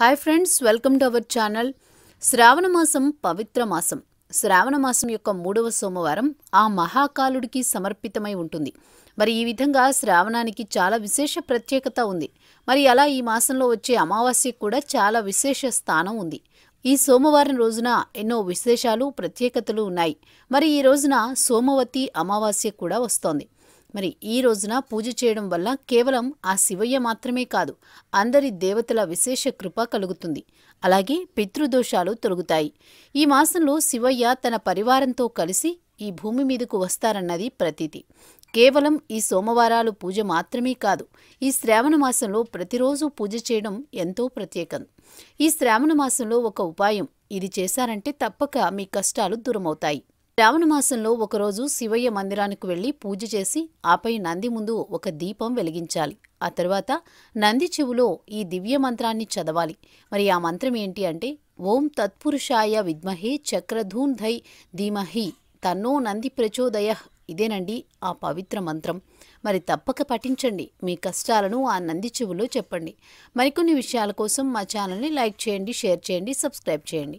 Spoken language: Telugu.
hi friends welcome to our channel శ్రావణ మాసం పవిత్ర మాసం శ్రావణ మాసం యొక్క మూడవ సోమవారం ఆ మహాకాలుడికి సమర్పితమై ఉంటుంది మరి ఈ విధంగా శ్రావణానికి చాలా విశేష ప్రత్యేకత ఉంది మరి అలా ఈ మాసంలో వచ్చే అమావాస్యకు కూడా చాలా విశేష స్థానం ఉంది ఈ సోమవారం రోజున ఎన్నో విశేషాలు ప్రత్యేకతలు ఉన్నాయి మరి ఈ రోజున సోమవతి అమావాస్య కూడా వస్తోంది మరి ఈ రోజున పూజ చేయడం వల్ల కేవలం ఆ శివయ్య మాత్రమే కాదు అందరి దేవతల విశేష కృప కలుగుతుంది అలాగే పితృదోషాలు తొలగుతాయి ఈ మాసంలో శివయ్య తన పరివారంతో కలిసి ఈ భూమి మీదకు వస్తారన్నది ప్రతీతి కేవలం ఈ సోమవారాలు పూజ మాత్రమే కాదు ఈ శ్రావణ మాసంలో ప్రతిరోజు పూజ చేయడం ఎంతో ప్రత్యేకం ఈ శ్రావణ మాసంలో ఒక ఉపాయం ఇది చేశారంటే తప్పక మీ కష్టాలు దూరమవుతాయి శ్రావణ మాసంలో ఒకరోజు శివయ్య మందిరానికి వెళ్లి పూజ చేసి ఆపై నంది ముందు ఒక దీపం వెలిగించాలి ఆ తర్వాత నంది చెవులో ఈ దివ్య మంత్రాన్ని చదవాలి మరి ఆ మంత్రం ఏంటి అంటే ఓం తత్పురుషాయ విద్మహే చక్రధూన్ధై ధీమహి తన్నో నంది ప్రచోదయ ఇదేనండి ఆ పవిత్ర మంత్రం మరి తప్పక పఠించండి మీ కష్టాలను ఆ నంది చెవులో చెప్పండి మరికొన్ని విషయాల కోసం మా ఛానల్ని లైక్ చేయండి షేర్ చేయండి సబ్స్క్రైబ్ చేయండి